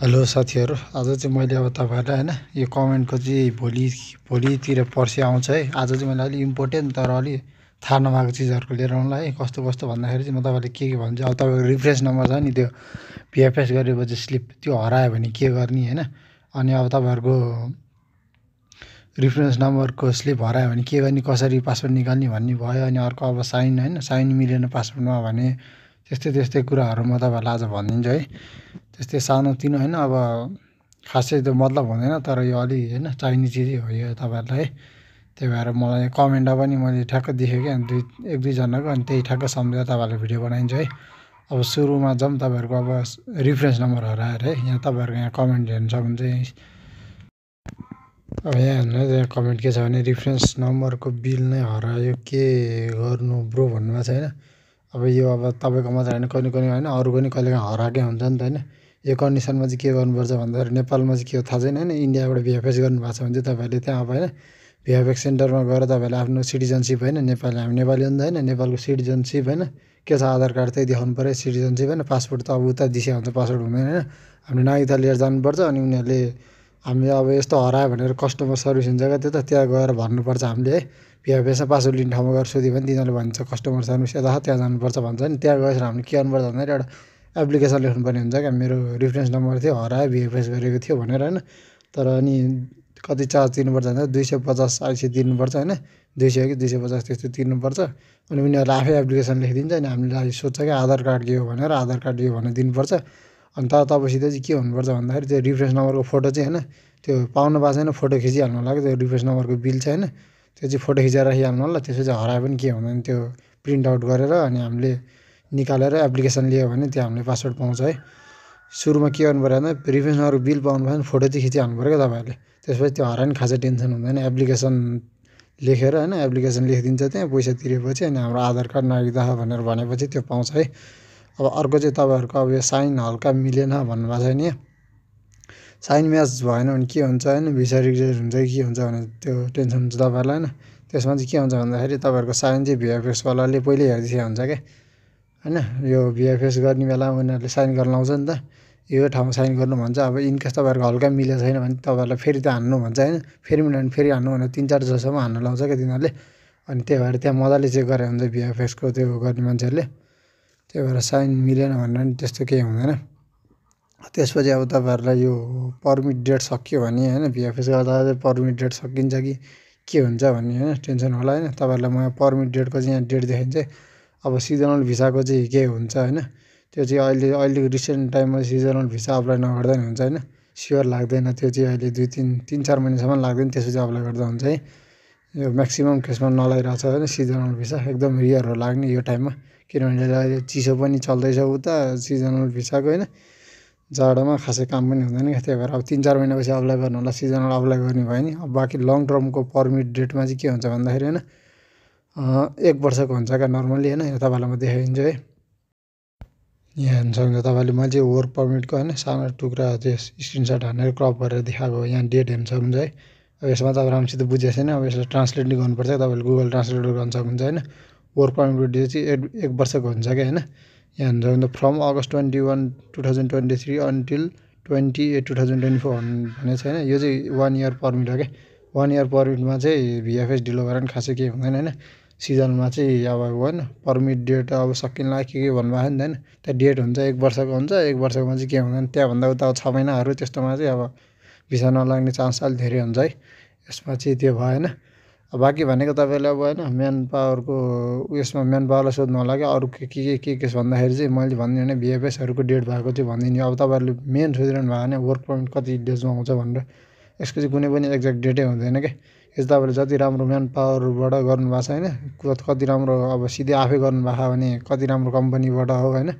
hello साथीहरू आज चाहिँ मैले अब तपाईँहरूलाई होइन यो कमेन्टको चाहिँ भोलि भोलितिर पर्सि आउँछ है आज चाहिँ मैले अलिक इम्पोर्टेन्ट तर अलिक थाहा नभएको चिजहरूको लिएर आउँला है कस्तो कस्तो भन्दाखेरि चाहिँ म तपाईँलाई के के भन्छु अब तपाईँको रिफ्रेस नम्बर छ नि त्यो पिएफएस गरेपछि स्लिप त्यो हरायो भने के गर्ने होइन अनि अब तपाईँहरूको रिफरेन्स नम्बरको स्लिप हरायो भने के गर्ने कसरी पासवर्ड निकाल्ने भन्ने भयो अनि अर्को अब साइन होइन साइन मिलेन पासवर्डमा भने त्यस्तै त्यस्तै कुराहरू म तपाईँहरूलाई आज भनिदिन्छु है त्यस्तै सानोतिनो होइन अब खासै त्यो मतलब हुँदैन तर यो अलि होइन चाहिने चिजै हो यो तपाईँहरूलाई है त्यही भएर मलाई कमेन्टमा पनि मैले ठ्याक्क देखेँ कि अनि दुई एक दुईजनाको अनि त्यही ठ्याक्क सम्झेर तपाईँहरूलाई भिडियो बनाइदिन्छु है अब सुरुमा जाउँ तपाईँहरूको अब रिफरेन्स नम्बरहरू आएर है यहाँ तपाईँहरूको यहाँ कमेन्ट हेर्न सक्नुहुन्छ अब यहाँ हेर्नु त्यहाँ कमेन्ट के छ भने रिफरेन्स नम्बरको बिल नै हरायो के गर्नु ब्रो भन्नुभएको छ होइन अब यो अब तपाईँको मात्रै होइन कहिले कहिले होइन अरू पनि कहिलेकाहीँ हराएकै हुन्छ नि त होइन यो कन्डिसनमा चाहिँ के गर्नुपर्छ भन्दाखेरि नेपालमा चाहिँ के हो थाहा छैन होइन इन्डियाबाट भिएफएस गर्नुभएको छ भने चाहिँ तपाईँहरूले त्यहाँ अब होइन भिएफएक्स सेन्टरमा गएर तपाईँहरूले आफ्नो सिटिजनसिप होइन नेपाली हामी नेपाली हुन्छ होइन नेपालको सिटिजनसिप होइन के छ आधार कार्ड चाहिँ देखाउनु पऱ्यो सिटिजनसिप होइन पासपोर्ट त अब उता दिसिया हुन्छ पासपोर्ट हुँदैन होइन हामीले नागरिकता लिएर जानुपर्छ अनि उनीहरूले हामी अब यस्तो हरायो भनेर कस्टमर सर्भिस हुन्छ क्या त्यो त त्यहाँ गएर भन्नुपर्छ हामीले है भेषमा पासबुक लिने ठाउँमा गएर सोध्यो भने तिनीहरूले भन्छ कस्टमर सर्भिस यता त्यहाँ जानुपर्छ भन्छ नि त्यहाँ गएर हामीले के गर्नुपर्छ भन्दाखेरि एउटा एप्लिकेसन लेख्नुपर्ने हुन्छ क्या मेरो रिफरेन्स नम्बर थियो हरायो भिएफएस गरेको थियो भनेर होइन तर अनि कति चार्ज तिर्नुपर्छ भन्दा दुई सय पचास अलिक सय तिर्नुपर्छ होइन दुई सय कि दुई सय पचास त्यस्तो तिर्नुपर्छ अनि उनीहरूले आफै एप्लिकेसन लेखिदिन्छ अनि हामीले सोध्छ क्या आधार कार्ड के हो भनेर आधार कार्ड यो भनेर दिनुपर्छ अन्त तपाईँसित चाहिँ के हुनुपर्छ भन्दाखेरि त्यो रिफ्रेन्स नम्बरको फोटो चाहिँ होइन त्यो पाउनु भएको छैन फोटो खिचिहाल्नु होला कि त्यो रिफ्रेन्स नम्बरको बिल चाहिँ होइन त्यो चाहिँ फोटो खिचेर राखिहाल्नु होला त्यसो चाहिँ हरायो पनि के हुँदैन त्यो प्रिन्ट आउट गरेर अनि हामीले निकालेर एप्लिकेसन लियो भने त्यहाँ हामीले पासवर्ड पाउँछ है सुरुमा के गर्नु पऱ्यो भन्दा रिफ्रेस नम्बरको बिल पाउनु भयो भने फोटो चाहिँ खिचिहाल्नु पऱ्यो क्या तपाईँहरूले त्यसपछि त्यो हरायो नि खासै टेन्सन हुँदैन एप्लिकेसन लेखेर होइन एप्लिकेसन लेखिदिन्छ त्यहाँ पैसा तिरेपछि अनि हाम्रो आधार कार्ड नागरिकता भनेर भनेपछि त्यो पाउँछ है अब अर्को चाहिँ तपाईँहरूको अब यो साइन हल्का मिलेन भन्नुभएको छ नि साइन म्याच भएन भने के हुन्छ होइन भिसा रिजेक्ट हुन्छ कि के हुन्छ भने त्यो टेन्सन हुन्छ तपाईँहरूलाई होइन त्यसमा चाहिँ के हुन्छ भन्दाखेरि तपाईँहरूको साइन चाहिँ भिएफएसवालाले पहिल्यै हेरिदिएको हुन्छ क्या होइन यो भिएफएस गर्ने बेला उनीहरूले साइन गर्न लाउँछ नि त यो ठाउँमा साइन गर्नु भन्छ अब इनकेस तपाईँहरूको हल्का मिलेको छैन भने तपाईँहरूलाई फेरि त हान्नु भन्छ होइन फेरि मिल्यो भने फेरि हान्नु भनेर तिन चार जसम्म हान्नु लाउँछ क्या तिनीहरूले अनि त्यही भएर त्यहाँ मजाले चेक गरेर हुन्छ भिएफएसको त्यो गर्ने मान्छेहरूले त्यही भएर साइन मिलेन भनेर नि त्यस्तो केही हुँदैन त्यसपछि अब तपाईँहरूलाई यो पर्मिट डेट सकियो भने होइन भिएफएस गर्दा चाहिँ पर्मिट डेट सकिन्छ कि के हुन्छ भन्ने होइन टेन्सन होला होइन तपाईँहरूलाई म पर्मिट डेटको चाहिँ यहाँ डेट देखेँ चाहिँ अब सिजनल भिसाको चाहिँ के हुन्छ होइन त्यो चाहिँ अहिले अहिले रिसेन्ट टाइममा सिजनल भिसा अप्लाई नगर्दा नि हुन्छ होइन स्योर लाग्दैन त्यो चाहिँ अहिले दुई तिन तिन चार महिनासम्म लाग्दैन त्यसपछि अप्लाई गर्दा हुन्छ है यो म्याक्सिमम् केसमा नलाइरहेको छ होइन सिजनल भिसा एकदम रियर हो लाग्ने यो टाइममा किनभने अहिले चिसो पनि चल्दैछ उता सिजनल भिसाको होइन जाडोमा खासै काम पनि हुँदैन क्या त्यही भएर अब तिन चार महिनापछि अप्लाई गर्नु होला सिजनल अप्लाई गर्ने भयो नि अब बाँकी लङ टर्मको पर्मिट डेटमा चाहिँ के हुन्छ भन्दाखेरि होइन एक वर्षको हुन्छ क्या नर्मल्ली होइन यो तपाईँलाई म देखाइदिन्छु है यहाँ हेर्नु सक्नुहुन्छ तपाईँले मैले चाहिँ वर्क पर्मिटको होइन सानो टुक्रा त्यो स्क्रिनसट हानेर क्रप गरेर देखाएको यहाँ डेट हेर्नु सक्नुहुन्छ है अब यसमा त अब राम्रोसित बुझेको छैन अब यसलाई ट्रान्सलेट नै गर्नुपर्छ तपाईँले गुगल ट्रान्सलेटर गर्नु सक्नुहुन्छ होइन वर्क पर्मिट ड्यु चाहिँ एक एक वर्षको हुन्छ क्या होइन यहाँ हुन्छ भने from August twenty one two thousand twenty three until twenty eight two thousand twenty four भनेको छ होइन यो चाहिँ वान इयर पर्मिट हो क्या वान इयर पर्मिटमा चाहिँ भिएफएस ढिलो गरेर पनि खासै केही हुँदैन होइन सिजनमा चाहिँ अब होइन पर्मिट डेट अब सकिनला के के भन्नुभएको नि त होइन त्यहाँ डेट हुन्छ एक वर्षको हुन्छ एक वर्षकोमा चाहिँ के हुँदैन त्यहाँभन्दा उता छ महिनाहरू त्यस्तोमा चाहिँ अब भिसा नलाग्ने चान्स अलिक धेरै हुन्छ है यसमा चाहिँ त्यो भएन बाँकी भनेको तपाईँले अब होइन म्यान पावरको उयसमा म्यान पावरलाई सोध्नु होला क्या अरू के के के के भन्दाखेरि चाहिँ मैले भनिदिनु भने भिएफएसहरूको डेट भएको थियो भनिदिने अब तपाईँहरूले मेन सोधिरहनु भएको भने वर्क पर्मिट कति डेजमा आउँछ भनेर यसको चाहिँ कुनै पनि एक्ज्याक्ट डेटै हुँदैन क्या यो तपाईँले जति राम्रो म्यान पावरबाट गर्नुभएको छ होइन कति राम्रो अब सिधै आफै गर्नुभएको भने कति राम्रो कम्पनीबाट हो होइन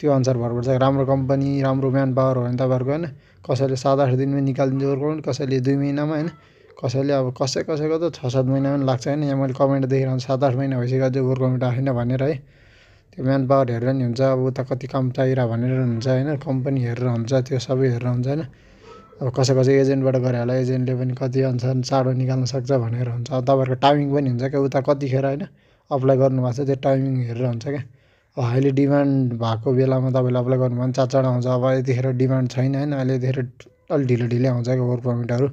त्यो अनुसार भर पर्छ राम्रो कम्पनी राम्रो म्यान पावर हो भने तपाईँहरूको होइन कसैले सात आठ दिनमै निकालिदिन्छ वर्क पर्मिट कसैले दुई महिनामा होइन कसैले अब कसै कसैको त छ सात महिना पनि लाग्छ होइन यहाँ मैले कमेन्ट देखिरहेको सात आठ महिना भइसक्यो अझै हुर्काउनु भएको छैन भनेर है त्यो म्यान पावर हेरेर नि हुन्छ अब उता कति काम चाहिएर भनेर हुन्छ होइन कम्पनी हेरेर हुन्छ त्यो सबै हेरेर हुन्छ होइन अब कसै कसै एजेन्टबाट गरे होला एजेन्टले पनि कति अनुसार चाँडो निकाल्न सक्छ भनेर हुन्छ अब तपाईँहरूको टाइमिङ पनि हुन्छ क्या उता कतिखेर होइन अप्लाई गर्नुभएको छ त्यो टाइमिङ हेरेर हुन्छ क्या अब हाइली डिमान्ड भएको बेलामा तपाईँले अप्लाई गर्नुभयो भने चाँड चाँडो आउँछ अब यतिखेर डिमान्ड छैन होइन अहिले यतिखेर अलिक ढिलो ढिलो आउँछ क्या वर्क पर्मिटहरू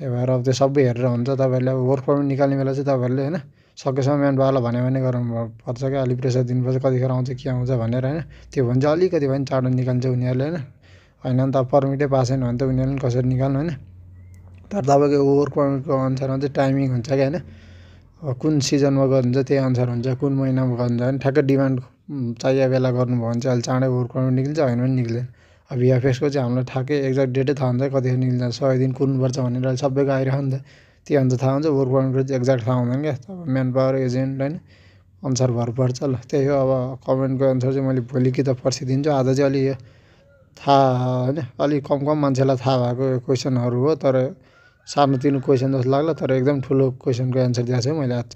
त्यही भएर अब त्यो सबै हेरेर हुन्छ तपाईँहरूले अब वर्क पर्मिट निकाल्ने बेला चाहिँ तपाईँहरूले होइन सकेसम्म म्यान पावरलाई भन्यो भने गर्नुपर्छ पर्छ क्या अलिक प्रेसर दिनुपर्छ कतिखेर आउँछ के आउँछ भनेर होइन त्यो भने चाहिँ अलिकति भए पनि चाँडो निकाल्छ उनीहरूले होइन होइन नि त पर्मिटै पास छैन भने त उनीहरूले पनि कसरी निकाल्नु होइन तर तपाईँको वर्क पर्मिटको अनुसारमा चाहिँ टाइमिङ हुन्छ क्या होइन अब कुन सिजनमा गर्नुहुन्छ त्यही अनुसार हुन्छ कुन महिनामा गर्नुहुन्छ भने ठ्याक्कै डिमान्ड चाहिएको बेला गर्नुभयो भने चाहिँ अहिले चाँडै वर्क पर्मिट निक्लिन्छ होइन भने निक्लिँदैन अब भिएफएक्सको चाहिँ हामीलाई ठ्याक्कै एक्ज्याक्ट डेटै थाहा हुन्छ दिन निक्लिन्छ सय दिन कुर्नुपर्छ भनेर अहिले सबैको आइरहेको नि त त्यो अन्त थाहा हुन्छ वर्क पर्मिटको चाहिँ एक्ज्याक्ट थाहा हुँदैन क्या अब म्यान पावर एजेन्ट होइन अनुसार भर पर्छ ल त्यही हो अब कमेन्टको एन्सर चाहिँ मैले भोलि कि त पर्सि दिन्छु आज चाहिँ अलि थाहा होइन अलिक कम कम मान्छेलाई थाहा भएको क्वेसनहरू हो तर सानोतिनो क्वेसन जस्तो लाग्ला तर एकदम ठुलो क्वेसनको एन्सर दिएको छु मैले आज